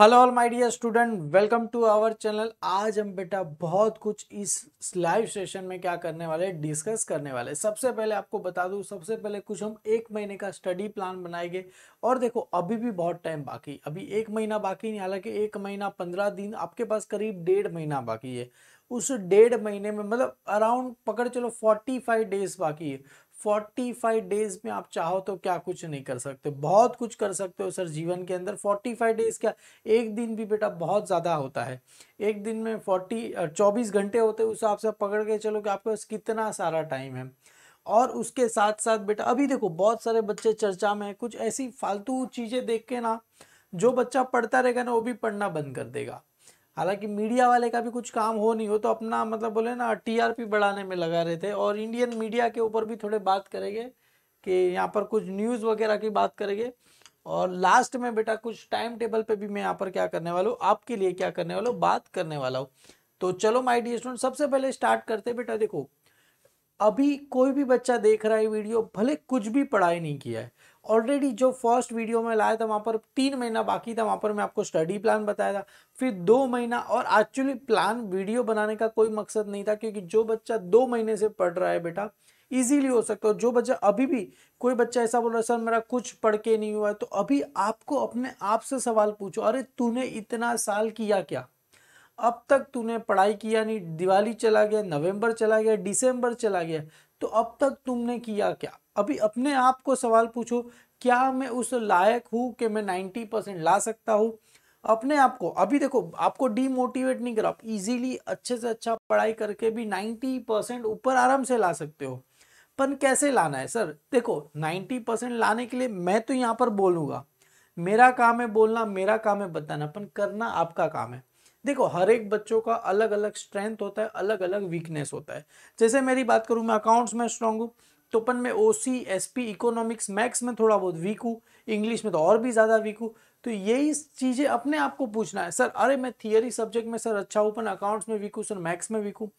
hello all my dear student welcome to our channel आज हम बेटा बहुत कुछ इस लाइव सेशन में क्या करने वाले डिस्कस करने वाले सबसे पहले आपको बता दूं सबसे पहले कुछ हम एक महीने का स्टडी प्लान बनाएंगे और देखो अभी भी बहुत टाइम बाकी अभी एक महीना बाकी नहीं हालांकि एक महीना पंद्रह दिन आपके पास करीब डेढ़ महीना बाकी है उस डेढ़ महीने में मतलब अराउंड पकड़ चलो फाइव डेज बाकी है 45 डेज में आप चाहो तो क्या कुछ नहीं कर सकते बहुत कुछ कर सकते हो सर जीवन के अंदर 45 डेज क्या एक दिन भी बेटा बहुत ज़्यादा होता है एक दिन में 40 चौबीस घंटे होते उस हिसाब से पकड़ के चलो कि आपके पास कितना सारा टाइम है और उसके साथ साथ बेटा अभी देखो बहुत सारे बच्चे चर्चा में कुछ ऐसी फालतू चीज़ें देख के ना जो बच्चा पढ़ता रहेगा ना वो भी पढ़ना बंद कर देगा हालांकि मीडिया वाले का भी कुछ काम हो नहीं हो तो अपना मतलब बोले ना टीआरपी बढ़ाने में लगा रहे थे और इंडियन मीडिया के ऊपर भी थोड़े बात करेंगे कि यहाँ पर कुछ न्यूज़ वगैरह की बात करेंगे और लास्ट में बेटा कुछ टाइम टेबल पे भी मैं यहाँ पर क्या करने वाला हूँ आपके लिए क्या करने वाला हूँ बात करने वाला हूँ तो चलो माई डी स्टूडेंट सबसे पहले स्टार्ट करते बेटा देखो अभी कोई भी बच्चा देख रहा है वीडियो भले कुछ भी पढ़ाई नहीं किया है ऑलरेडी जो फर्स्ट वीडियो में लाया था वहाँ पर तीन महीना बाकी था वहाँ पर मैं आपको स्टडी प्लान बताया था फिर दो महीना और एक्चुअली प्लान वीडियो बनाने का कोई मकसद नहीं था क्योंकि जो बच्चा दो महीने से पढ़ रहा है बेटा इजीली हो सकता है जो बच्चा अभी भी कोई बच्चा ऐसा बोल रहा है सर मेरा कुछ पढ़ के नहीं हुआ है तो अभी आपको अपने आप से सवाल पूछो अरे तूने इतना साल किया क्या अब तक तूने पढ़ाई किया नहीं दिवाली चला गया नवंबर चला गया दिसंबर चला गया तो अब तक तुमने किया क्या अभी अपने आप को सवाल पूछो क्या मैं उस लायक हूँ कि मैं नाइन्टी परसेंट ला सकता हूँ अपने आप को अभी देखो आपको डीमोटिवेट नहीं करो आप इजीली अच्छे से अच्छा पढ़ाई करके भी नाइन्टी परसेंट ऊपर आराम से ला सकते हो पर कैसे लाना है सर देखो नाइन्टी परसेंट लाने के लिए मैं तो यहाँ पर बोलूँगा मेरा काम है बोलना मेरा काम है बताना पर करना आपका काम है देखो हर एक बच्चों का अलग अलग स्ट्रेंथ होता है अलग अलग वीकनेस होता है जैसे मेरी बात करूँ मैं अकाउंट्स में स्ट्रांग हूँ तो अपन में O C S P economics maths में थोड़ा बहुत वीक हूँ इंग्लिश में तो और भी ज़्यादा वीक हूँ तो यही चीज़ें अपने आप को पूछना है सर अरे मैं थियरी सब्जेक्ट में सर अच्छा हूँ अपन अकाउंट्स में वीक हूँ सर मैथ्स में वीक हूँ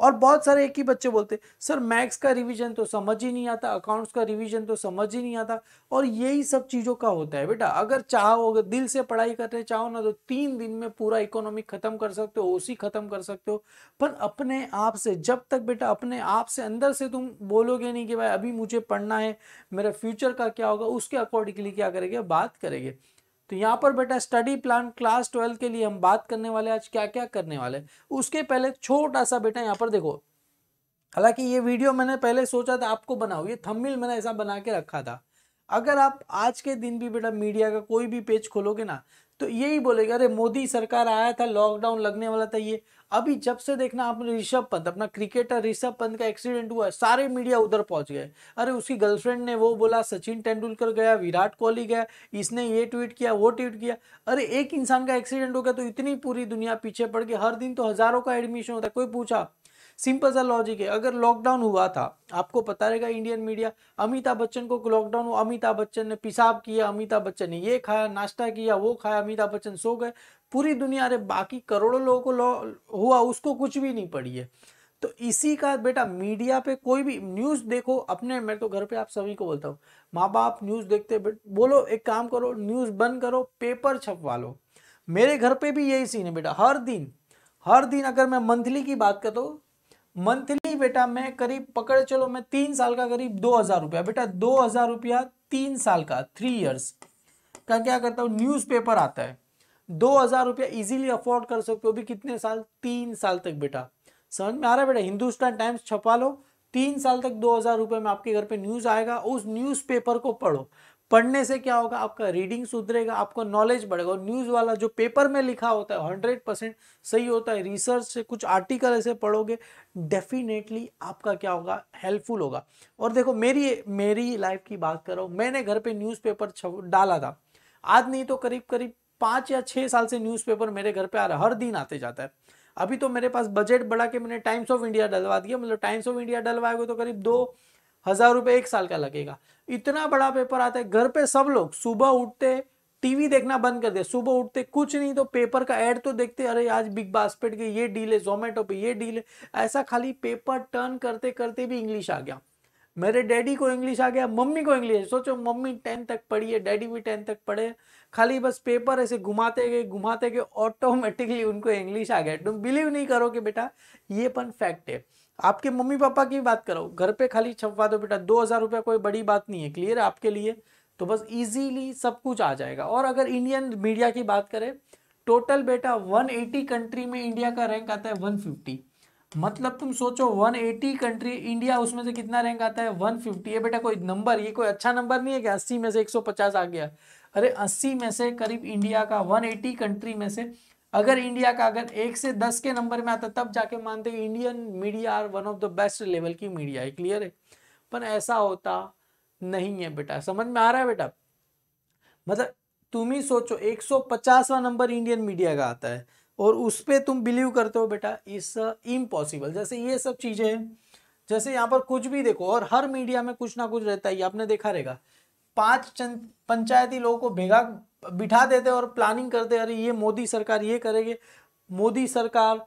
और बहुत सारे एक ही बच्चे बोलते सर मैथ्स का रिवीजन तो समझ ही नहीं आता अकाउंट्स का रिवीजन तो समझ ही नहीं आता और यही सब चीज़ों का होता है बेटा अगर चाहो अगर दिल से पढ़ाई करने चाहो ना तो तीन दिन में पूरा इकोनॉमिक खत्म कर सकते हो ओसी खत्म कर सकते हो पर अपने आप से जब तक बेटा अपने आप से अंदर से तुम बोलोगे नहीं कि भाई अभी मुझे पढ़ना है मेरा फ्यूचर का क्या होगा उसके अकॉर्डिंगली क्या करेंगे बात करेंगे तो यहाँ पर बेटा स्टडी प्लान क्लास ट्वेल्व के लिए हम बात करने वाले आज क्या क्या करने वाले उसके पहले छोटा सा बेटा यहाँ पर देखो हालांकि ये वीडियो मैंने पहले सोचा था आपको बनाओ ये थंबनेल मैंने ऐसा बना के रखा था अगर आप आज के दिन भी बेटा मीडिया का कोई भी पेज खोलोगे ना तो यही बोलेगा अरे मोदी सरकार आया था लॉकडाउन लगने वाला था ये अभी जब से देखना आपने ऋषभ पंत अपना क्रिकेटर ऋषभ पंत का एक्सीडेंट हुआ है सारे मीडिया उधर पहुंच गए अरे उसकी गर्लफ्रेंड ने वो बोला सचिन तेंदुलकर गया विराट कोहली गया इसने ये ट्वीट किया वो ट्वीट किया अरे एक इंसान का एक्सीडेंट हो गया तो इतनी पूरी दुनिया पीछे पड़ गई हर दिन तो हजारों का एडमिशन होता है कोई पूछा सिंपल सा लॉजिक है अगर लॉकडाउन हुआ था आपको पता रहेगा इंडियन मीडिया अमिताभ बच्चन को लॉकडाउन हुआ अमिताभ बच्चन ने पेशाब किया अमिताभ बच्चन ने ये खाया नाश्ता किया वो खाया अमिताभ बच्चन सो गए पूरी दुनिया अरे बाकी करोड़ों लोगों को हुआ उसको कुछ भी नहीं पड़ी है तो इसी का बेटा मीडिया पे कोई भी न्यूज़ देखो अपने मैं तो घर पे आप सभी को बोलता हूँ माँ बाप न्यूज़ देखते बोलो एक काम करो न्यूज़ बंद करो पेपर छपवा लो मेरे घर पे भी यही सीन है बेटा हर दिन हर दिन अगर मैं मंथली की बात कर मंथली बेटा मैं करीब पकड़ चलो मैं तीन साल का करीब दो हजार रुपया बेटा दो हजार रुपया तीन साल का थ्री इयर्स का क्या करता हूँ न्यूज़पेपर आता है दो हजार रुपया इजीली अफोर्ड कर सकते हो भी कितने साल तीन साल तक बेटा समझ में आ रहा है बेटा हिंदुस्तान टाइम्स छपा लो तीन साल तक दो हजार रुपये में आपके घर पे न्यूज़ आएगा उस न्यूज़पेपर को पढ़ो पढ़ने से क्या होगा आपका रीडिंग सुधरेगा आपका नॉलेज बढ़ेगा और न्यूज़ वाला जो पेपर में लिखा होता है हंड्रेड परसेंट सही होता है रिसर्च से कुछ आर्टिकल ऐसे पढ़ोगे डेफिनेटली आपका क्या होगा हेल्पफुल होगा और देखो मेरी मेरी लाइफ की बात करो मैंने घर पे न्यूज़पेपर डाला था आज नहीं तो करीब करीब पाँच या छः साल से न्यूज़पेपर मेरे घर पर आ रहा हर दिन आते जाता है अभी तो मेरे पास बजट बढ़ा के मैंने टाइम्स ऑफ इंडिया डलवा दिया मतलब टाइम्स ऑफ इंडिया डलवाएगा तो करीब दो हजार रुपये एक साल का लगेगा इतना बड़ा पेपर आता है घर पे सब लोग सुबह उठते टीवी देखना बंद कर दे सुबह उठते कुछ नहीं तो पेपर का एड तो देखते अरे आज बिग बास्केट के ये डील है जोमेटो पे ये डील है ऐसा खाली पेपर टर्न करते करते भी इंग्लिश आ गया मेरे डैडी को इंग्लिश आ गया मम्मी को इंग्लिश सोचो मम्मी टेंथ तक पढ़ी है डैडी भी टेंथ तक पढ़े खाली बस पेपर ऐसे घुमाते गए घुमाते गए ऑटोमेटिकली उनको इंग्लिश आ गया तुम बिलीव नहीं करो कि बेटा ये पन फैक्ट है आपके मम्मी पापा की बात करो घर पे खाली छपवा दो बेटा दो हज़ार रुपया कोई बड़ी बात नहीं है क्लियर है आपके लिए तो बस इजीली सब कुछ आ जाएगा और अगर इंडियन मीडिया की बात करें टोटल बेटा 180 कंट्री में इंडिया का रैंक आता है 150 मतलब तुम सोचो 180 कंट्री इंडिया उसमें से कितना रैंक आता है 150 ये बेटा कोई नंबर ये कोई अच्छा नंबर नहीं है कि अस्सी में से एक आ गया अरे अस्सी में से करीब इंडिया का वन कंट्री में से अगर इंडिया का अगर एक से दस के नंबर में आता तब जाके मानते कि Indian media are one of the best level की मीडिया है क्लियर है पर ऐसा होता नहीं है बेटा समझ में आ रहा है बेटा मतलब तुम ही सोचो एक 150वां नंबर इंडियन मीडिया का आता है और उस पर तुम बिलीव करते हो बेटा इस इम्पॉसिबल जैसे ये सब चीज़ें हैं जैसे यहाँ पर कुछ भी देखो और हर मीडिया में कुछ ना कुछ रहता है आपने देखा रहेगा पांच पंचायती लोगों को भेगा बिठा देते और प्लानिंग करते अरे ये मोदी सरकार ये करेगी मोदी सरकार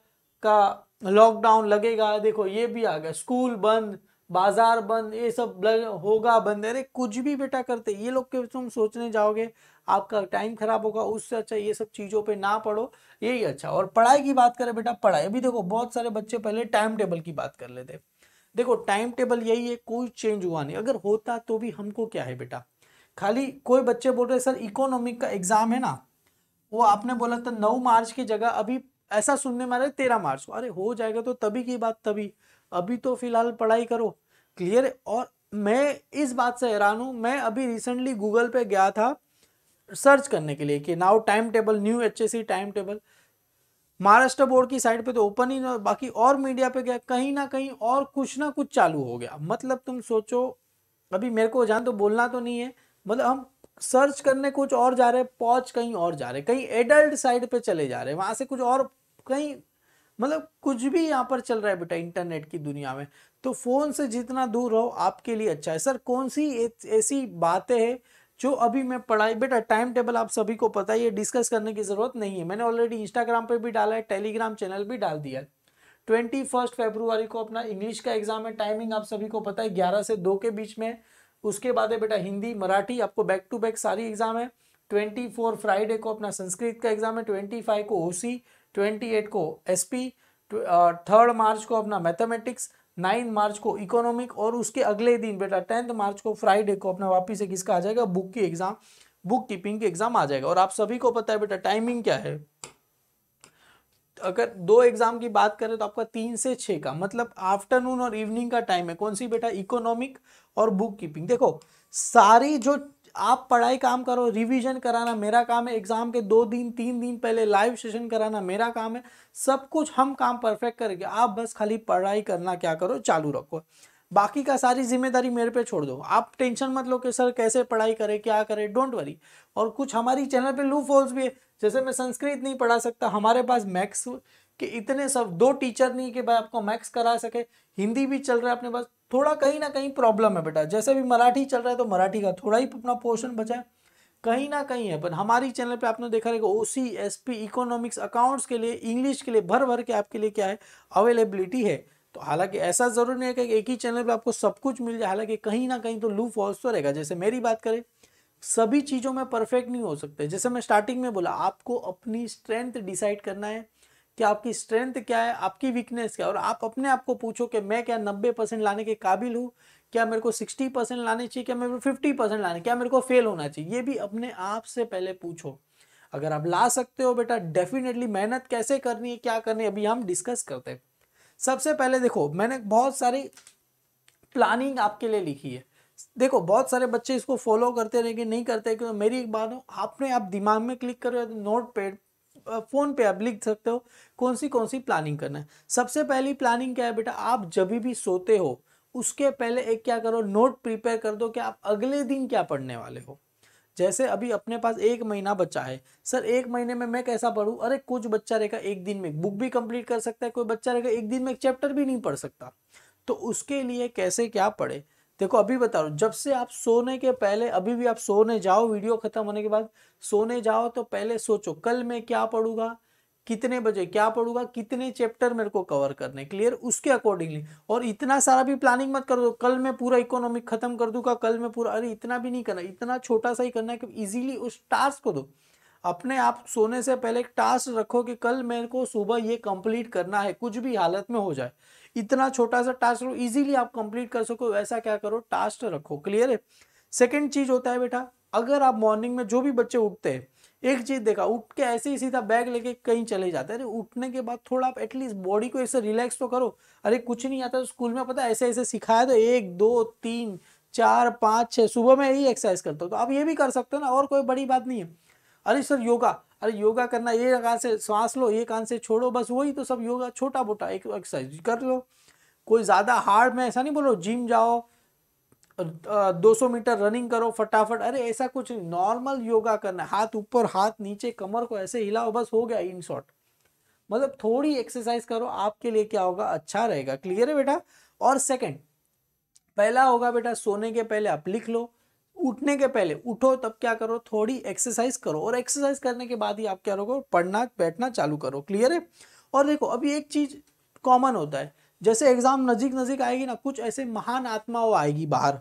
का लॉकडाउन लगेगा देखो ये भी आ गया स्कूल बंद बाजार बंद ये सब होगा बंद अरे कुछ भी बेटा करते ये लोग के तुम सोचने जाओगे आपका टाइम खराब होगा उससे अच्छा ये सब चीज़ों पे ना पढ़ो यही अच्छा और पढ़ाई की बात करें बेटा पढ़ाई अभी देखो बहुत सारे बच्चे पहले टाइम टेबल की बात कर लेते देखो टाइम टेबल यही है कोई चेंज हुआ नहीं अगर होता तो भी हमको क्या है बेटा खाली कोई बच्चे बोल रहे सर इकोनॉमिक का एग्ज़ाम है ना वो आपने बोला था नौ मार्च की जगह अभी ऐसा सुनने में आ रहा है तेरह मार्च को अरे हो जाएगा तो तभी की बात तभी अभी तो फिलहाल पढ़ाई करो क्लियर और मैं इस बात से हैरान हूँ मैं अभी रिसेंटली गूगल पे गया था सर्च करने के लिए कि now time table new H time table Maharashtra board की साइड पे तो ओपन ही ना बाकी और मीडिया पे गया कहीं ना कहीं और कुछ ना कुछ चालू हो गया मतलब तुम सोचो अभी मेरे को जान तो बोलना तो नहीं है मतलब हम सर्च करने कुछ और जा रहे हैं पॉच कहीं और जा रहे हैं कहीं एडल्ट साइड पे चले जा रहे हैं वहां से कुछ और कहीं मतलब कुछ भी यहाँ पर चल रहा है बेटा इंटरनेट की दुनिया में तो फोन से जितना दूर रहो आपके लिए अच्छा है सर कौन सी ऐसी बातें हैं जो अभी मैं पढ़ाई बेटा टाइम टेबल आप सभी को पता है ये डिस्कस करने की ज़रूरत नहीं है मैंने ऑलरेडी इंस्टाग्राम पे भी डाला है टेलीग्राम चैनल भी डाल दिया है ट्वेंटी फर्स्ट फेब्रुवरी को अपना इंग्लिश का एग्जाम है टाइमिंग आप सभी को पता है ग्यारह से दो के बीच में उसके बाद है बेटा हिंदी मराठी आपको बैक टू बैक सारी एग्जाम है ट्वेंटी फोर फ्राइडे को अपना संस्कृत का एग्जाम है ट्वेंटी फाइव को ओ सी ट्वेंटी एट को एस पी थर्ड मार्च को अपना मैथमेटिक्स नाइन मार्च को इकोनॉमिक और उसके अगले दिन बेटा टेंथ मार्च को फ्राइडे को अपना वापिस से किसका आ जाएगा बुक की एग्जाम बुक कीपिंग की एग्जाम आ जाएगा और आप सभी को पता है बेटा टाइमिंग क्या है अगर दो एग्जाम की बात करें तो आपका तीन से छः का मतलब आफ्टरनून और इवनिंग का टाइम है कौन सी बेटा इकोनॉमिक और बुक कीपिंग देखो सारी जो आप पढ़ाई काम करो रिवीजन कराना मेरा काम है एग्जाम के दो दिन तीन दिन पहले लाइव सेशन कराना मेरा काम है सब कुछ हम काम परफेक्ट करेंगे आप बस खाली पढ़ाई करना क्या करो चालू रखो बाकी का सारी जिम्मेदारी मेरे पे छोड़ दो आप टेंशन मत लो कि सर कैसे पढ़ाई करें क्या करें डोंट वरी और कुछ हमारी चैनल पे लू फॉल्स भी है जैसे मैं संस्कृत नहीं पढ़ा सकता हमारे पास मैक्स के इतने सब दो टीचर नहीं कि भाई आपको मैक्स करा सके हिंदी भी चल रहा है अपने पास थोड़ा कहीं ना कहीं प्रॉब्लम है बेटा जैसे भी मराठी चल रहा है तो मराठी का थोड़ा ही अपना पोर्शन बचा है कहीं ना कहीं है पर हमारी चैनल पे आपने देखा रहेगा O C S P economics accounts के लिए इंग्लिश के लिए भर भर के आपके लिए क्या है अवेलेबिलिटी है तो हालांकि ऐसा ज़रूरी नहीं है कि एक ही चैनल पर आपको सब कुछ मिल जाए हालांकि कहीं ना कहीं तो लू फॉल्स तो रहेगा जैसे मेरी बात करें सभी चीज़ों में परफेक्ट नहीं हो सकते जैसे मैं स्टार्टिंग में बोला आपको अपनी स्ट्रेंथ डिसाइड करना है कि आपकी स्ट्रेंथ क्या है आपकी वीकनेस क्या है और आप अपने आप को पूछो कि मैं क्या नब्बे परसेंट लाने के काबिल हूँ क्या मेरे को सिक्सटी परसेंट लाने चाहिए क्या मेरे को फिफ्टी परसेंट लाने क्या मेरे को फेल होना चाहिए ये भी अपने आप से पहले पूछो अगर आप ला सकते हो बेटा डेफिनेटली मेहनत कैसे करनी है क्या करनी है अभी हम डिस्कस करते हैं सबसे पहले देखो मैंने बहुत सारी प्लानिंग आपके लिए लिखी है देखो बहुत सारे बच्चे इसको फॉलो करते रहेंगे नहीं करते तो मेरी एक बात हो आपने आप दिमाग में क्लिक कर रहे हो तो नोट पैड फ़ोन पे आप लिख सकते हो कौन सी कौन सी प्लानिंग करना है सबसे पहली प्लानिंग क्या है बेटा आप जब भी सोते हो उसके पहले एक क्या करो नोट प्रिपेयर कर दो कि आप अगले दिन क्या पढ़ने वाले हो जैसे अभी अपने पास एक महीना बचा है सर एक महीने में मैं कैसा पढ़ूँ अरे कुछ बच्चा रहेगा एक दिन में बुक भी कंप्लीट कर सकता है कोई बच्चा रहेगा एक दिन में एक चैप्टर भी नहीं पढ़ सकता तो उसके लिए कैसे क्या पढ़े देखो अभी बता रहा जब से आप सोने के पहले अभी भी आप सोने जाओ वीडियो खत्म होने के बाद सोने जाओ तो पहले सोचो कल मैं क्या पढ़ूंगा कितने बजे क्या पढ़ूंगा कितने चैप्टर मेरे को कवर करने क्लियर उसके अकॉर्डिंगली और इतना सारा भी प्लानिंग मत कर दो कल मैं पूरा इकोनॉमिक खत्म कर दूंगा कल मैं पूरा अरे इतना भी नहीं करना इतना छोटा सा ही करना है कि इजीली उस टास्क को दो अपने आप सोने से पहले एक टास्क रखो कि कल मेरे को सुबह ये कंप्लीट करना है कुछ भी हालत में हो जाए इतना छोटा सा टास्क इजीली आप कंप्लीट कर सको वैसा क्या करो टास्क रखो क्लियर है सेकेंड चीज होता है बेटा अगर आप मॉर्निंग में जो भी बच्चे उठते हैं एक चीज देखा उठ के ऐसे ही सीधा बैग लेके कहीं चले जाते अरे उठने के बाद थोड़ा आप एटलीस्ट बॉडी को ऐसे रिलैक्स तो करो अरे कुछ नहीं आता तो स्कूल में पता ऐसे ऐसे सिखाया तो एक दो तीन चार पाँच छः सुबह में यही एक्सरसाइज करता हूँ तो आप ये भी कर सकते हो ना और कोई बड़ी बात नहीं है अरे सर योगा अरे योगा करना ये कान से सांस लो ये कान से छोड़ो बस वही तो सब योगा छोटा मोटा एक एक्सरसाइज कर लो कोई ज़्यादा हार्ड में ऐसा नहीं बोलो जिम जाओ 200 मीटर रनिंग करो फटाफट अरे ऐसा कुछ नॉर्मल योगा करना हाथ ऊपर हाथ नीचे कमर को ऐसे हिलाओ बस हो गया इन शॉर्ट मतलब थोड़ी एक्सरसाइज करो आपके लिए क्या होगा अच्छा रहेगा क्लियर है बेटा और सेकंड पहला होगा बेटा सोने के पहले आप लिख लो उठने के पहले उठो तब क्या करो थोड़ी एक्सरसाइज करो और एक्सरसाइज करने के बाद ही आप क्या करोगे पढ़ना बैठना चालू करो क्लियर है और देखो अभी एक चीज कॉमन होता है जैसे एग्ज़ाम नजीक नजीक आएगी ना कुछ ऐसे महान आत्माओं आएगी बाहर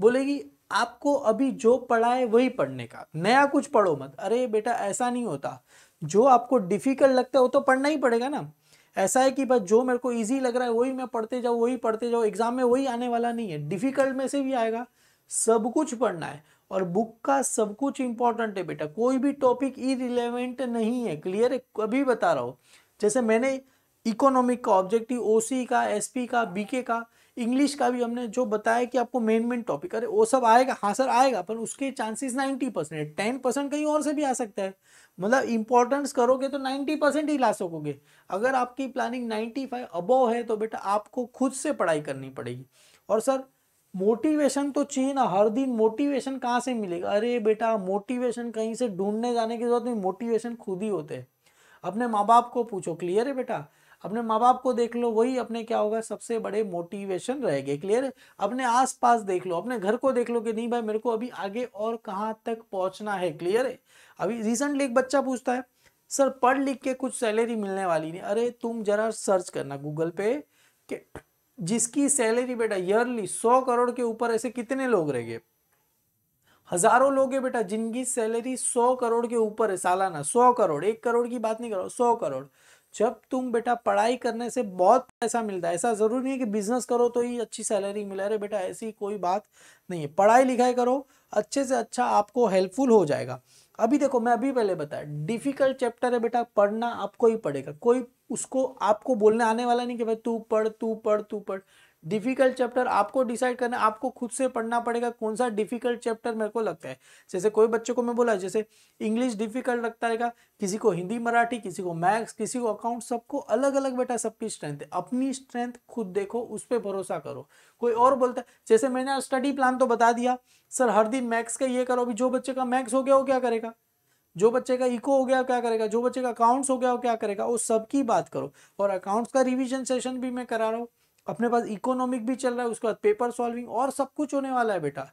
बोलेगी आपको अभी जो पढ़ा है वही पढ़ने का नया कुछ पढ़ो मत अरे बेटा ऐसा नहीं होता जो आपको डिफ़िकल्ट लगता है वो तो पढ़ना ही पड़ेगा ना ऐसा है कि बस जो मेरे को ईजी लग रहा है वही मैं पढ़ते जाऊँ वही पढ़ते जाऊँ एग्ज़ाम में वही आने वाला नहीं है डिफ़िकल्ट में से भी आएगा सब कुछ पढ़ना है और बुक का सब कुछ इंपॉर्टेंट है बेटा कोई भी टॉपिक इरिलेवेंट नहीं है क्लियर है अभी बता रहा हूँ जैसे मैंने इकोनॉमिक का ऑब्जेक्टिव ओसी का एसपी का बीके का इंग्लिश का भी हमने जो बताया कि आपको मेन मेन टॉपिक अरे वो सब आएगा हाँ सर आएगा पर उसके chances ninety percent ten percent कहीं और से भी आ सकता है मतलब इंपॉर्टेंस करोगे तो नाइन्टी परसेंट ही ला सकोगे अगर आपकी प्लानिंग नाइन्टी फाइव अबव है तो बेटा आपको खुद से पढ़ाई करनी पड़ेगी और सर मोटिवेशन तो चाहिए ना हर दिन मोटिवेशन कहाँ से मिलेगा अरे बेटा मोटिवेशन कहीं से ढूंढने जाने की जरूरत नहीं मोटिवेशन खुद ही होते हैं अपने माँ बाप को पूछो क्लियर है बेटा अपने माँ बाप को देख लो वही अपने क्या होगा सबसे बड़े मोटिवेशन रहेगा क्लियर अपने आसपास देख लो अपने घर को देख लो कि नहीं भाई मेरे को अभी आगे और कहाँ तक पहुँचना है क्लियर है अभी रिसेंटली एक बच्चा पूछता है सर पढ़ लिख के कुछ सैलरी मिलने वाली नहीं अरे तुम जरा सर्च करना गूगल पे कि जिसकी सैलरी बेटा ईयरली सौ करोड़ के ऊपर ऐसे कितने लोग रह गए हजारों लोग है बेटा जिनकी सैलरी सौ करोड़ के ऊपर है सालाना सौ करोड़ एक करोड़ की बात नहीं करो सौ करोड़ जब तुम बेटा पढ़ाई करने से बहुत पैसा मिलता है ऐसा ज़रूरी नहीं है कि बिजनेस करो तो ही अच्छी सैलरी मिला रहे बेटा ऐसी कोई बात नहीं है पढ़ाई लिखाई करो अच्छे से अच्छा आपको हेल्पफुल हो जाएगा अभी देखो मैं अभी पहले बताया डिफिकल्ट चैप्टर है बेटा पढ़ना आपको ही पड़ेगा कोई उसको आपको बोलने आने वाला नहीं कि भाई तू पढ़ तू पढ़ तू पढ़ डिफिकल्ट चैप्टर आपको डिसाइड करना आपको खुद से पढ़ना पड़ेगा कौन सा डिफिकल्ट चैप्टर मेरे को लगता है जैसे कोई बच्चों को मैं बोला जैसे इंग्लिश डिफिकल्ट लगता है किसी को हिंदी मराठी किसी को मैथ्स किसी को अकाउंट सबको अलग अलग बेटा सबकी स्ट्रेंथ है अपनी स्ट्रेंथ खुद देखो उस पर भरोसा करो कोई और बोलता है जैसे मैंने स्टडी प्लान तो बता दिया सर हर दिन मैथ्स का ये करो अभी जो बच्चे का मैथ्स हो गया वो क्या करेगा जो बच्चे का इको हो गया क्या करेगा जो बच्चे का अकाउंट्स हो गया वो क्या करेगा वो सबकी बात करो और अकाउंट्स का रिवीजन सेशन भी मैं करा रहा हूँ अपने पास इकोनॉमिक भी चल रहा है उसके बाद पेपर सॉल्विंग और सब कुछ होने वाला है बेटा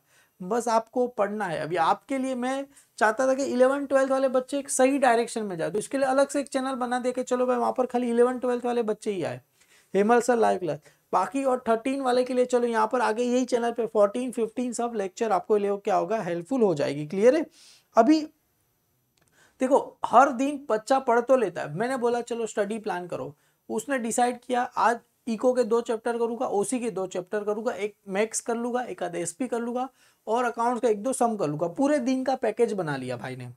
बस आपको पढ़ना है अभी आपके लिए मैं चाहता था कि इलेवन ट्वेल्थ वाले बच्चे एक सही डायरेक्शन में जाए तो इसके लिए अलग से एक चैनल बना दे के चलो भाई वहाँ पर खाली इलेवन ट्वेल्थ वाले बच्चे ही आए हेमल सर लाइव क्लास बाकी और थर्टीन वाले के लिए चलो यहाँ पर आगे यही चैनल पर फोर्टीन फिफ्टीन सब लेक्चर आपको ले क्या होगा हेल्पफुल हो जाएगी क्लियर है अभी देखो हर दिन बच्चा पढ़ तो लेता है मैंने बोला चलो स्टडी प्लान करो उसने डिसाइड किया आज इको के दो चैप्टर करूंगा ओसी के दो चैप्टर करूंगा एक मैक्स कर लूंगा एक आधा एस कर लूंगा और अकाउंट्स का एक दो सम कर लूंगा पूरे दिन का पैकेज बना लिया भाई ने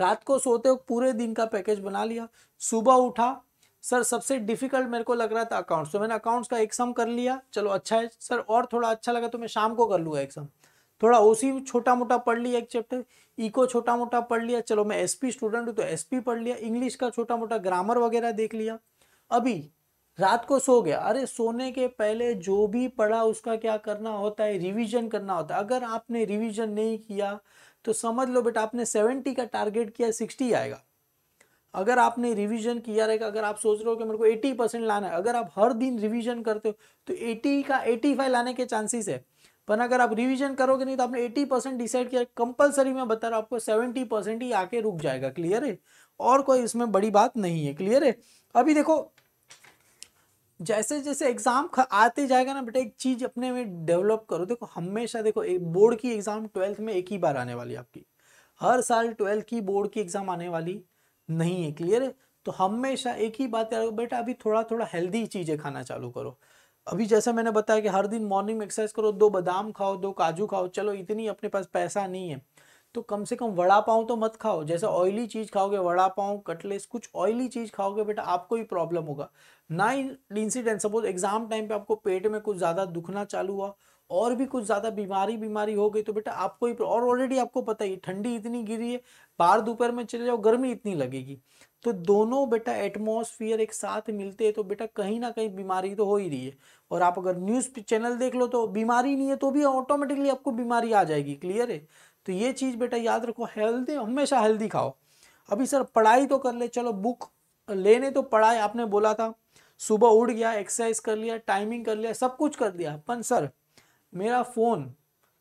रात को सोते हो पूरे दिन का पैकेज बना लिया सुबह उठा सर सबसे डिफिकल्ट मेरे को लग रहा था अकाउंट्स तो मैंने अकाउंट्स का एक सम कर लिया चलो अच्छा है सर और थोड़ा अच्छा लगा तो मैं शाम को कर लूँगा एक सम थोड़ा ओसी छोटा मोटा पढ़ लिया एक चैप्टर इको छोटा मोटा पढ़ लिया चलो मैं एसपी स्टूडेंट हूँ तो एसपी पढ़ लिया इंग्लिश का छोटा मोटा ग्रामर वगैरह देख लिया अभी रात को सो गया अरे सोने के पहले जो भी पढ़ा उसका क्या करना होता है रिवीजन करना होता है अगर आपने रिवीजन नहीं किया तो समझ लो बेटा आपने सेवेंटी का टारगेट किया सिक्सटी आएगा अगर आपने रिवीजन किया रहेगा अगर आप सोच रहे हो कि मेरे को एटी परसेंट लाना है अगर आप हर दिन रिवीजन करते हो तो एटी का एटी फाइव लाने के चांसेस है पर अगर आप रिवीजन करोगे नहीं तो आपने एटी परसेंट डिसाइड किया कंपलसरी मैं बता रहा हूँ आपको सेवेंटी परसेंट ही आके रुक जाएगा क्लियर है और कोई इसमें बड़ी बात नहीं है क्लियर है अभी देखो जैसे जैसे एग्ज़ाम आते जाएगा ना बेटा एक चीज़ अपने में डेवलप करो देखो हमेशा देखो एक बोर्ड की एग्ज़ाम ट्वेल्थ में एक ही बार आने वाली आपकी हर साल ट्वेल्थ की बोर्ड की एग्ज़ाम आने वाली नहीं है क्लियर है तो हमेशा एक ही बात करो बेटा अभी थोड़ा थोड़ा हेल्दी चीज़ें खाना चालू करो अभी जैसे मैंने बताया कि हर दिन मॉर्निंग में एक्सरसाइज करो दो बादाम खाओ दो काजू खाओ चलो इतनी अपने पास पैसा नहीं है तो कम से कम वड़ा पाव तो मत खाओ जैसे ऑयली चीज़ खाओगे वड़ा पाव कटलेस कुछ ऑयली चीज़ खाओगे बेटा आपको ही प्रॉब्लम होगा ना इंसिडेंट सपोज एग्जाम टाइम पे आपको पेट में कुछ ज़्यादा दुखना चालू हुआ और भी कुछ ज़्यादा बीमारी बीमारी हो गई तो बेटा आपको ही और ऑलरेडी आपको पता ही ठंडी इतनी गिरी है बाहर दोपहर में चले जाओ गर्मी इतनी लगेगी तो दोनों बेटा एटमोसफियर एक साथ मिलते हैं तो बेटा कहीं ना कहीं बीमारी तो हो ही रही है और आप अगर न्यूज़ चैनल देख लो तो बीमारी नहीं है तो भी ऑटोमेटिकली आपको बीमारी आ जाएगी क्लियर है तो ये चीज़ बेटा याद रखो हेल्दी हमेशा हेल्दी खाओ अभी सर पढ़ाई तो कर ले चलो बुक लेने तो पढ़ाई आपने बोला था सुबह उठ गया एक्सरसाइज कर लिया टाइमिंग कर लिया सब कुछ कर दिया पर सर मेरा फ़ोन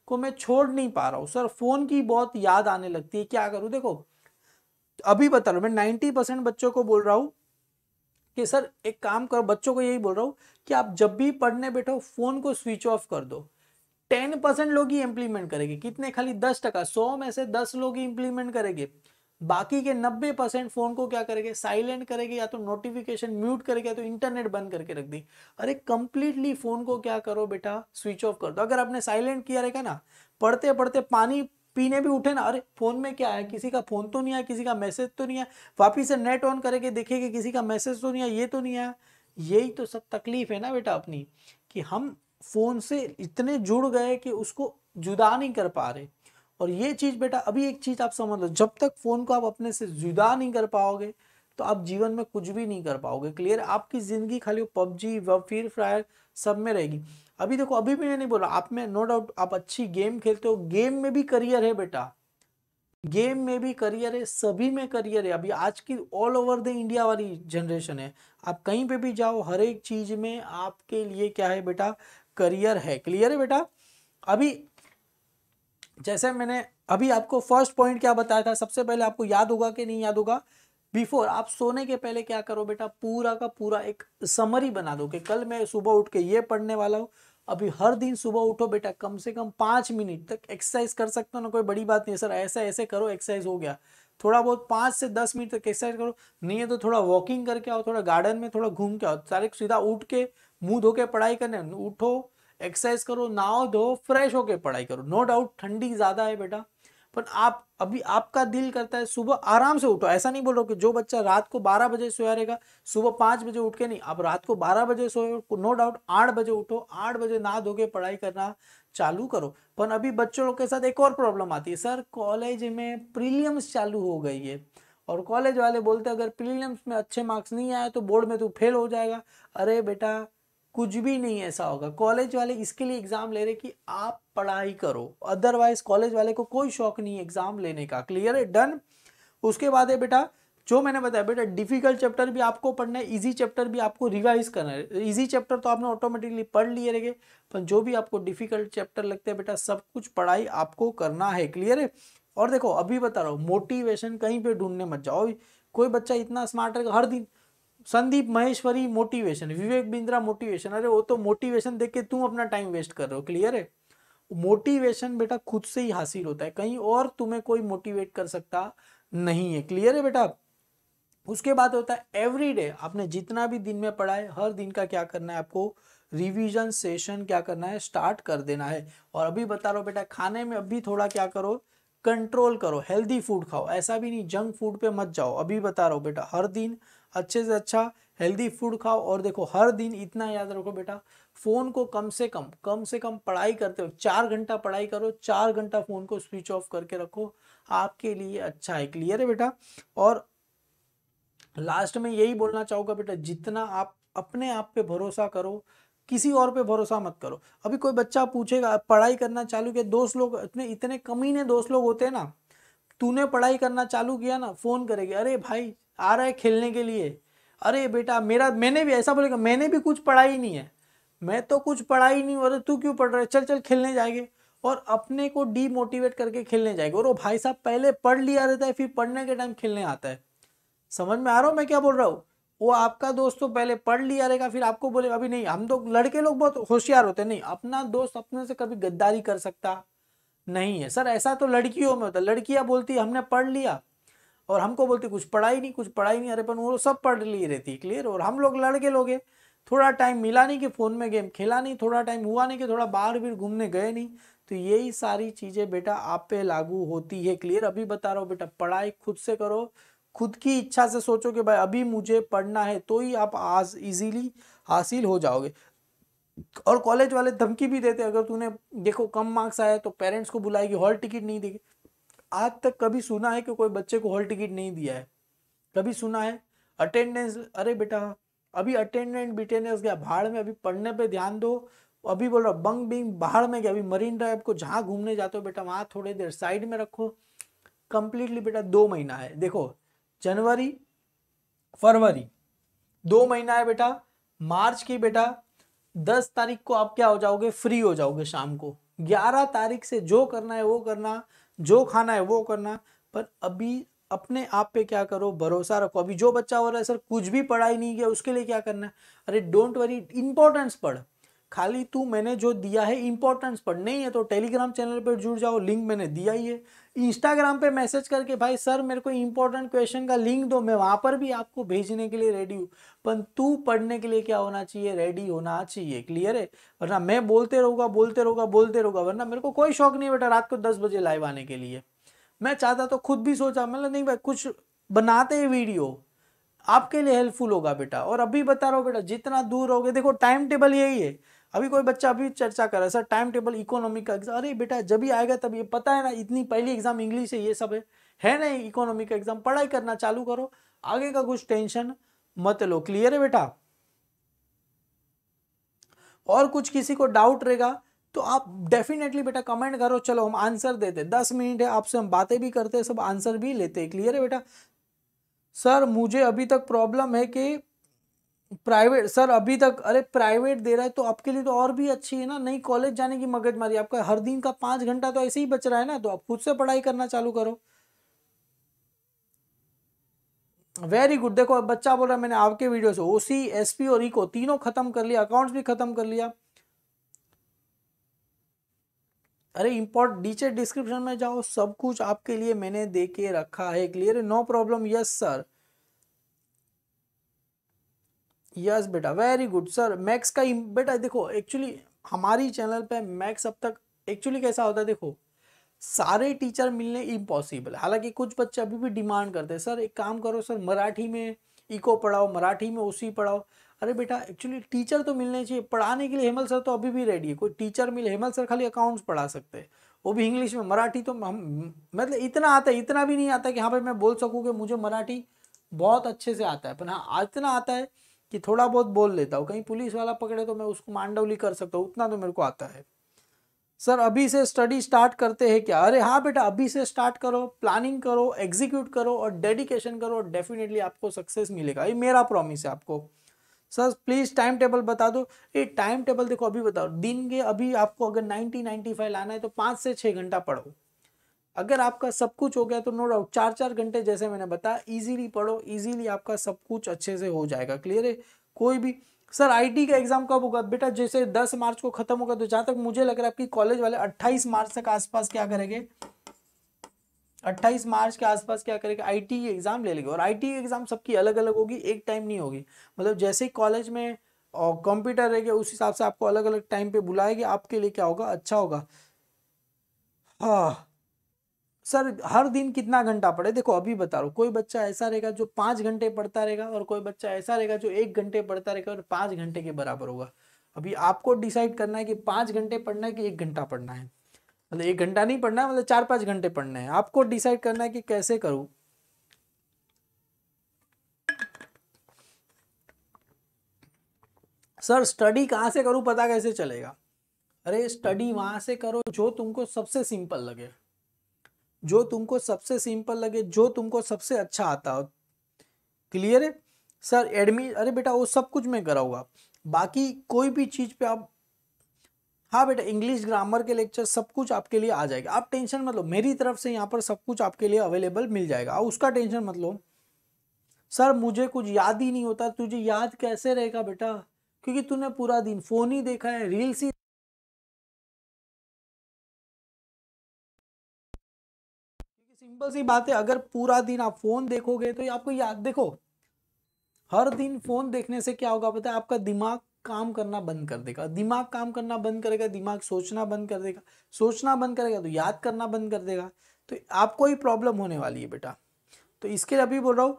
को मैं छोड़ नहीं पा रहा हूँ सर फ़ोन की बहुत याद आने लगती है क्या करूँ देखो अभी बता रहा हूँ मैं नाइन्टी परसेंट बच्चों को बोल रहा हूँ कि सर एक काम करो बच्चों को यही बोल रहा हूँ कि आप जब भी पढ़ने बैठो फ़ोन को स्विच ऑफ कर दो टेन परसेंट लोग ही इंप्लीमेंट करेंगे कितने खाली दस टका सौ में से दस लोग ही इंप्लीमेंट करेंगे बाकी के नब्बे परसेंट फोन को क्या करेंगे साइलेंट करेंगे या तो नोटिफिकेशन म्यूट करेंगे या तो इंटरनेट बंद करके रख दी अरे कंप्लीटली फोन को क्या करो बेटा स्विच ऑफ कर दो अगर आपने साइलेंट किया रहेगा ना पढ़ते पढ़ते पानी पीने भी उठे ना अरे फोन में क्या है किसी का फोन तो नहीं आया किसी का मैसेज तो नहीं आया वापिस से नेट ऑन करेंगे देखेंगे किसी का मैसेज तो नहीं आया ये तो नहीं आया यही तो सब तकलीफ है ना बेटा अपनी कि हम फ़ोन से इतने जुड़ गए कि उसको जुदा नहीं कर पा रहे और ये चीज़ बेटा अभी एक चीज़ आप समझ लो जब तक फ़ोन को आप अपने से जुदा नहीं कर पाओगे तो आप जीवन में कुछ भी नहीं कर पाओगे क्लियर आपकी ज़िंदगी खाली पबजी व फिर फायर सब में रहेगी अभी देखो अभी भी मैं नहीं बोला आप में नो डाउट आप अच्छी गेम खेलते हो गेम में भी करियर है बेटा गेम में भी करियर है सभी में करियर है अभी आज की ऑल ओवर द इंडिया वाली जनरेशन है आप कहीं पे भी जाओ हर एक चीज़ में आपके लिए क्या है बेटा करियर है क्लियर है बेटा अभी जैसे मैंने अभी आपको फर्स्ट पॉइंट क्या बताया था सबसे पहले आपको याद होगा कि नहीं याद होगा बिफोर आप सोने के पहले क्या करो बेटा पूरा का पूरा एक समरी बना दो कि कल मैं सुबह उठ के ये पढ़ने वाला हूँ अभी हर दिन सुबह उठो बेटा कम से कम पाँच मिनट तक एक्सरसाइज कर सकते हो ना कोई बड़ी बात नहीं सर ऐसा ऐसे करो एक्सरसाइज हो गया थोड़ा बहुत पाँच से दस मिनट तक एक्सरसाइज करो नहीं है तो थोड़ा वॉकिंग करके आओ थोड़ा गार्डन में थोड़ा घूम के आओ सारे सीधा उठ के मुंह धो के पढ़ाई करने उठो एक्सरसाइज करो नाव धो फ्रेश होके पढ़ाई करो नो डाउट ठंडी ज़्यादा है बेटा पर आप अभी आपका दिल करता है सुबह आराम से उठो ऐसा नहीं बोल रहा कि जो बच्चा रात को बारह बजे सोया रहेगा सुबह पाँच बजे उठ के नहीं आप रात को बारह बजे सोए नो डाउट आठ बजे उठो आठ बजे ना धो के पढ़ाई करना चालू करो पर अभी बच्चों के साथ एक और प्रॉब्लम आती है सर कॉलेज में प्रीलियम्स चालू हो गई है और कॉलेज वाले बोलते अगर प्रीलियम्स में अच्छे मार्क्स नहीं आए तो बोर्ड में तू तो फेल हो जाएगा अरे बेटा कुछ भी नहीं ऐसा होगा कॉलेज वाले इसके लिए एग्ज़ाम ले रहे कि आप पढ़ाई करो अदरवाइज कॉलेज वाले को कोई शौक नहीं एग्ज़ाम लेने का क्लियर है डन उसके बाद है बेटा जो मैंने बताया बेटा डिफिकल्ट चैप्टर भी आपको पढ़ना है इजी चैप्टर भी आपको रिवाइज करना है इजी चैप्टर तो आपने ऑटोमेटिकली पढ़ लिए रहेंगे पर जो भी आपको डिफिकल्ट चैप्टर लगते हैं बेटा सब कुछ पढ़ाई आपको करना है क्लियर है और देखो अभी बता रहा हूँ मोटिवेशन कहीं पे ढूंढने मत जाओ कोई बच्चा इतना स्मार्ट रहेगा हर दिन संदीप महेश्वरी मोटिवेशन विवेक बिंद्रा मोटिवेशन अरे वो तो मोटिवेशन देख के तुम अपना टाइम वेस्ट कर रहे हो क्लियर है मोटिवेशन बेटा खुद से ही हासिल होता है कहीं और तुम्हें कोई मोटिवेट कर सकता नहीं है क्लियर है बेटा उसके बाद होता है एवरीडे आपने जितना भी दिन में पढ़ा है हर दिन का क्या करना है आपको रिवीजन सेशन क्या करना है स्टार्ट कर देना है और अभी बता रहा हूँ बेटा खाने में अभी थोड़ा क्या करो कंट्रोल करो हेल्दी फूड खाओ ऐसा भी नहीं जंक फूड पे मत जाओ अभी बता रहा हूँ बेटा हर दिन अच्छे से अच्छा हेल्दी फूड खाओ और देखो हर दिन इतना याद रखो बेटा फ़ोन को कम से कम कम से कम पढ़ाई करते हो चार घंटा पढ़ाई करो चार घंटा फ़ोन को स्विच ऑफ करके रखो आपके लिए अच्छा है क्लियर है बेटा और लास्ट में यही बोलना चाहूंगा बेटा जितना आप अपने आप पे भरोसा करो किसी और पे भरोसा मत करो अभी कोई बच्चा पूछेगा पढ़ाई करना चालू किया दोस्त लोग इतने इतने कमीने दोस्त लोग होते हैं ना तूने पढ़ाई करना चालू किया ना फ़ोन करेगी अरे भाई आ रहा है खेलने के लिए अरे बेटा मेरा मैंने भी ऐसा बोलेगा मैंने भी कुछ पढ़ा ही नहीं है मैं तो कुछ पढ़ा ही नहीं अरे तू क्यों पढ़ रहा है चल चल खेलने जाएंगे और अपने को डीमोटिवेट करके खेलने जाएंगे और वो भाई साहब पहले पढ़ लिया रहता है फिर पढ़ने के टाइम खेलने आता है समझ में आ रहा हूँ मैं क्या बोल रहा हूँ वो आपका दोस्त तो पहले पढ़ लिया रहेगा फिर आपको बोलेगा अभी नहीं हम तो लड़के लोग बहुत होशियार होते नहीं अपना दोस्त अपने से कभी गद्दारी कर सकता नहीं है सर ऐसा तो लड़कियों में होता लड़कियां बोलती हमने पढ़ लिया और हमको बोलते कुछ पढ़ाई नहीं कुछ पढ़ाई नहीं अरे पर वो सब पढ़ ली रहती क्लियर और हम लोग लड़के लोगे थोड़ा टाइम मिला नहीं कि फ़ोन में गेम खेला नहीं थोड़ा टाइम हुआ नहीं कि थोड़ा बाहर भी घूमने गए नहीं तो यही सारी चीज़ें बेटा आप पे लागू होती है क्लियर अभी बता रहा हूँ बेटा पढ़ाई खुद से करो खुद की इच्छा से सोचो कि भाई अभी मुझे पढ़ना है तो ही आप आज इजीली हासिल हो जाओगे और कॉलेज वाले धमकी भी देते अगर तूने देखो कम मार्क्स आया तो पेरेंट्स को बुलाएगी हॉल टिकट नहीं देगी आज तक कभी सुना है कि कोई बच्चे को हॉल टिकट नहीं दिया है कभी सुना है अटेंडेंस अरे बेटा अभी अटेंडेंट बिटेंडेंस गया भाड़ में अभी पढ़ने पे ध्यान दो अभी बोल रहा बंग बिंग बाहर में गया अभी मरीन ड्राइव को जहाँ घूमने जाते हो बेटा वहाँ थोड़ी देर साइड में रखो कंप्लीटली बेटा दो महीना है देखो जनवरी फरवरी दो महीना है बेटा मार्च की बेटा दस तारीख को आप क्या हो जाओगे फ्री हो जाओगे शाम को ग्यारह तारीख से जो करना है वो करना जो खाना है वो करना पर अभी अपने आप पे क्या करो भरोसा रखो अभी जो बच्चा हो रहा है सर कुछ भी पढ़ाई नहीं किया उसके लिए क्या करना है अरे डोंट वरी इंपॉर्टेंस पढ़ खाली तू मैंने जो दिया है इंपॉर्टेंस पढ़ नहीं है तो टेलीग्राम चैनल पर जुड़ जाओ लिंक मैंने दिया ही है इंस्टाग्राम पे मैसेज करके भाई सर मेरे को इंपॉर्टेंट क्वेश्चन का लिंक दो मैं वहां पर भी आपको भेजने के लिए रेडी हूँ पर तू पढ़ने के लिए क्या होना चाहिए रेडी होना चाहिए क्लियर है वरना मैं बोलते रहूँगा बोलते रहूंगा बोलते रहूँगा वरना मेरे को कोई शौक नहीं बेटा रात को दस बजे लाइव आने के लिए मैं चाहता तो खुद भी सोचा मतलब नहीं भाई कुछ बनाते हैं वीडियो आपके लिए हेल्पफुल होगा बेटा और अभी बता रहा हूँ बेटा जितना दूर रहोगे देखो टाइम टेबल यही है अभी कोई बच्चा अभी चर्चा कर रहा है सर टाइम टेबल इकोनॉमिक का एग्जाम अरे बेटा जब भी आएगा तब ये पता है ना इतनी पहली एग्जाम इंग्लिश है ये सब है है ना इकोनॉमिक का एग्जाम पढ़ाई करना चालू करो आगे का कुछ टेंशन मत लो क्लियर है बेटा और कुछ किसी को डाउट रहेगा तो आप डेफिनेटली बेटा कमेंट करो चलो हम आंसर देते दस मिनट है आपसे हम बातें भी करते हैं सब आंसर भी लेते हैं क्लियर है बेटा सर मुझे अभी तक प्रॉब्लम है कि प्राइवेट सर अभी तक अरे प्राइवेट दे रहा है तो आपके लिए तो और भी अच्छी है ना नहीं कॉलेज जाने की मगजमारी आपका हर दिन का पांच घंटा तो ऐसे ही बच रहा है ना तो आप खुद से पढ़ाई करना चालू करो वेरी गुड देखो बच्चा बोल रहा है मैंने आपके वीडियो से ओसी एसपी और इको e तीनों खत्म कर लिया अकाउंट्स भी खत्म कर लिया अरे इम्पोर्ट नीचे डिस्क्रिप्शन में जाओ सब कुछ आपके लिए मैंने दे के रखा है clear no problem yes sir yes बेटा वेरी गुड सर मैक्स का बेटा देखो एक्चुअली हमारी चैनल पे मैक्स अब तक एक्चुअली कैसा होता है देखो सारे टीचर मिलने इम्पॉसिबल हालांकि कुछ बच्चे अभी भी डिमांड करते हैं सर एक काम करो सर मराठी में इको पढ़ाओ मराठी में उसी पढ़ाओ अरे बेटा एक्चुअली टीचर तो मिलने चाहिए पढ़ाने के लिए हेमल सर तो अभी भी रेडी है कोई टीचर मिले हेमल सर खाली अकाउंट्स पढ़ा सकते हैं वो भी इंग्लिश में मराठी तो हम मतलब इतना आता है इतना भी नहीं आता कि हाँ भाई मैं बोल सकूँ कि मुझे मराठी बहुत अच्छे से आता है पर हाँ इतना आता है कि थोड़ा बहुत बोल लेता हूँ कहीं पुलिस वाला पकड़े तो मैं उसको मांडवली कर सकता हूँ उतना तो मेरे को आता है सर अभी से स्टडी स्टार्ट करते हैं क्या अरे हाँ बेटा अभी से स्टार्ट करो प्लानिंग करो एग्जीक्यूट करो और डेडिकेशन करो और डेफिनेटली आपको सक्सेस मिलेगा ये मेरा प्रॉमिस है आपको सर प्लीज़ टाइम टेबल बता दो ये टाइम टेबल देखो अभी बताओ दिन के अभी आपको अगर नाइनटी नाइनटी लाना है तो पाँच से छः घंटा पढ़ो अगर आपका सब कुछ हो गया तो नो डाउट चार चार घंटे जैसे मैंने बताया इजीली पढ़ो इजीली आपका सब कुछ अच्छे से हो जाएगा क्लियर है कोई भी सर आईटी का एग्जाम कब होगा बेटा जैसे 10 मार्च को खत्म होगा तो जहां तक मुझे लग रहा है आपकी कॉलेज वाले 28 मार्च तक आसपास क्या करेंगे 28 मार्च के आसपास क्या करेंगे आई टी एग्जाम ले लेंगे और आई टी एग्जाम सबकी अलग अलग होगी एक टाइम नहीं होगी मतलब जैसे ही कॉलेज में कंप्यूटर रहेगा उस हिसाब से आपको अलग अलग टाइम पे बुलाएगी आपके लिए क्या होगा अच्छा होगा हाँ सर हर दिन कितना घंटा पढ़े देखो अभी बता रहा हूँ कोई बच्चा ऐसा रहेगा जो पाँच घंटे पढ़ता रहेगा और कोई बच्चा ऐसा रहेगा जो एक घंटे पढ़ता रहेगा और पाँच घंटे के बराबर होगा अभी आपको डिसाइड करना है कि पाँच घंटे पढ़ना है कि एक घंटा पढ़ना है मतलब एक घंटा नहीं पढ़ना है मतलब चार पाँच घंटे पढ़ना है आपको डिसाइड करना है कि कैसे करूँ सर स्टडी कहाँ से करूँ पता कैसे चलेगा अरे स्टडी वहाँ से करो जो तुमको सबसे सिंपल लगे जो तुमको सबसे सिंपल लगे जो तुमको सबसे अच्छा आता हो क्लियर है सर एडमी अरे बेटा वो सब कुछ मैं कराऊंगा बाकी कोई भी चीज़ पे आप हाँ बेटा इंग्लिश ग्रामर के लेक्चर सब कुछ आपके लिए आ जाएगा आप टेंशन मतलब मेरी तरफ से यहाँ पर सब कुछ आपके लिए अवेलेबल मिल जाएगा और उसका टेंशन मतलब सर मुझे कुछ याद ही नहीं होता तुझे याद कैसे रहेगा बेटा क्योंकि तूने पूरा दिन फ़ोन ही देखा है रील्स ही सिंपल सी बात है अगर पूरा दिन आप फोन देखोगे तो आपको याद देखो हर दिन फोन देखने से क्या होगा पता है आपका दिमाग काम करना बंद कर देगा दिमाग काम करना बंद करेगा दिमाग सोचना बंद कर देगा सोचना बंद करेगा तो याद करना बंद कर देगा तो आपको ही प्रॉब्लम होने वाली है बेटा तो इसके लिए अभी बोल रहा हूँ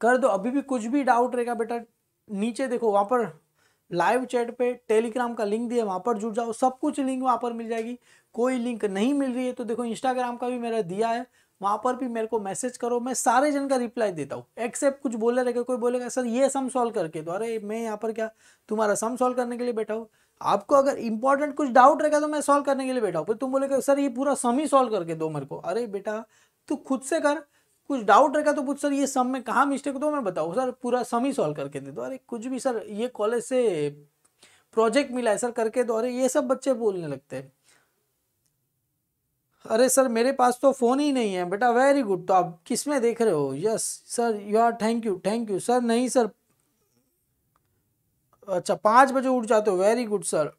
कर दो अभी भी कुछ भी डाउट रहेगा बेटा नीचे देखो वहां पर लाइव चैट पे टेलीग्राम का लिंक दिया वहाँ पर जुड़ जाओ सब कुछ लिंक वहाँ पर मिल जाएगी कोई लिंक नहीं मिल रही है तो देखो इंस्टाग्राम का भी मेरा दिया है वहाँ पर भी मेरे को मैसेज करो मैं सारे जन का रिप्लाई देता हूँ एक्सेप्ट कुछ बोले रहेगा कोई बोलेगा सर ये सम सॉल्व करके दो अरे मैं यहाँ पर क्या तुम्हारा सम सॉल्व करने के लिए बैठा हूँ आपको अगर इंपॉर्टेंट कुछ डाउट रहेगा तो मैं सॉल्व करने के लिए बैठा हूँ फिर तुम बोलेगा सर ये पूरा सम ही सॉल्व करके दो मेरे को अरे बेटा तू खुद से कर कुछ डाउट रहेगा तो पूछ सर ये सम में कहाँ मिस्टेक तो मैं बताओ सर पूरा सम ही सॉल्व करके दे दो अरे कुछ भी सर ये कॉलेज से प्रोजेक्ट मिला है सर करके दो अरे ये सब बच्चे बोलने लगते हैं अरे सर मेरे पास तो फ़ोन ही नहीं है बेटा वेरी गुड तो आप किस में देख रहे हो yes sir you are thank you thank you sir नहीं सर अच्छा पाँच बजे उठ जाते हो वेरी गुड सर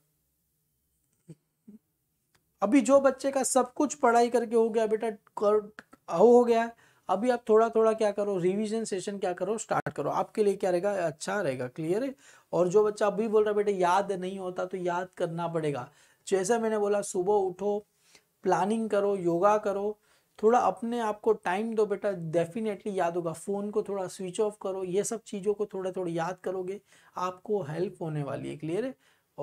अभी जो बच्चे का सब कुछ पढ़ाई करके हो गया बेटा हो गया अभी आप थोड़ा थोड़ा क्या करो रिवीजन सेशन क्या करो स्टार्ट करो आपके लिए क्या रहेगा अच्छा रहेगा क्लियर है और जो बच्चा अभी बोल रहा है बेटे याद नहीं होता तो याद करना पड़ेगा जैसा मैंने बोला सुबह उठो प्लानिंग करो योगा करो थोड़ा अपने आप को टाइम दो बेटा डेफिनेटली याद होगा फ़ोन को थोड़ा स्विच ऑफ करो ये सब चीज़ों को थोड़ा थोड़ा याद करोगे आपको हेल्प होने वाली है क्लियर है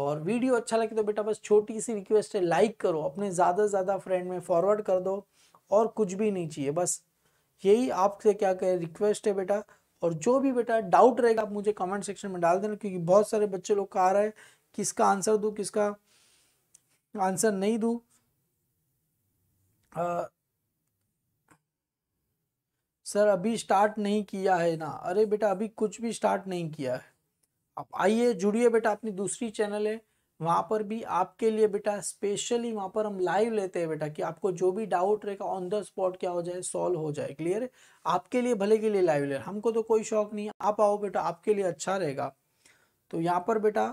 और वीडियो अच्छा लगे तो बेटा बस छोटी सी रिक्वेस्ट है लाइक करो अपने ज़्यादा से ज़्यादा फ्रेंड में फॉरवर्ड कर दो और कुछ भी नहीं चाहिए बस यही आपसे क्या कह रिक्वेस्ट है बेटा और जो भी बेटा डाउट रहेगा आप मुझे कमेंट सेक्शन में डाल देना क्योंकि बहुत सारे बच्चे लोग का आ रहे हैं किसका आंसर दूँ किसका आंसर नहीं दूँ सर अभी स्टार्ट नहीं किया है ना अरे बेटा अभी कुछ भी स्टार्ट नहीं किया है आप आइए जुड़िए बेटा अपनी दूसरी चैनल है वहां पर भी आपके लिए बेटा स्पेशली वहाँ पर हम लाइव लेते हैं बेटा कि आपको जो भी डाउट रहेगा ऑन द स्पॉट क्या हो जाए सॉल्व हो जाए क्लियर आपके लिए भले के लिए लाइव ले हमको तो कोई शौक नहीं है आप आओ बेटा आपके लिए अच्छा रहेगा तो यहाँ पर बेटा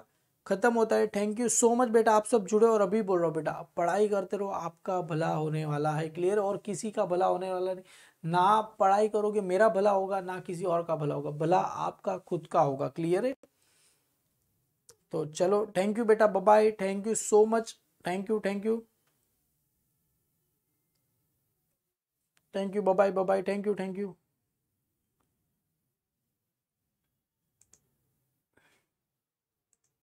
खत्म होता है थैंक यू सो मच बेटा आप सब जुड़े और अभी बोल रहा हो बेटा पढ़ाई करते रहो आपका भला होने वाला है क्लियर और किसी का भला होने वाला नहीं ना पढ़ाई करोगे मेरा भला होगा ना किसी और का भला होगा भला आपका खुद का होगा क्लियर है तो चलो थैंक यू बेटा bye thank you so much thank you thank you thank you bye bye thank you thank you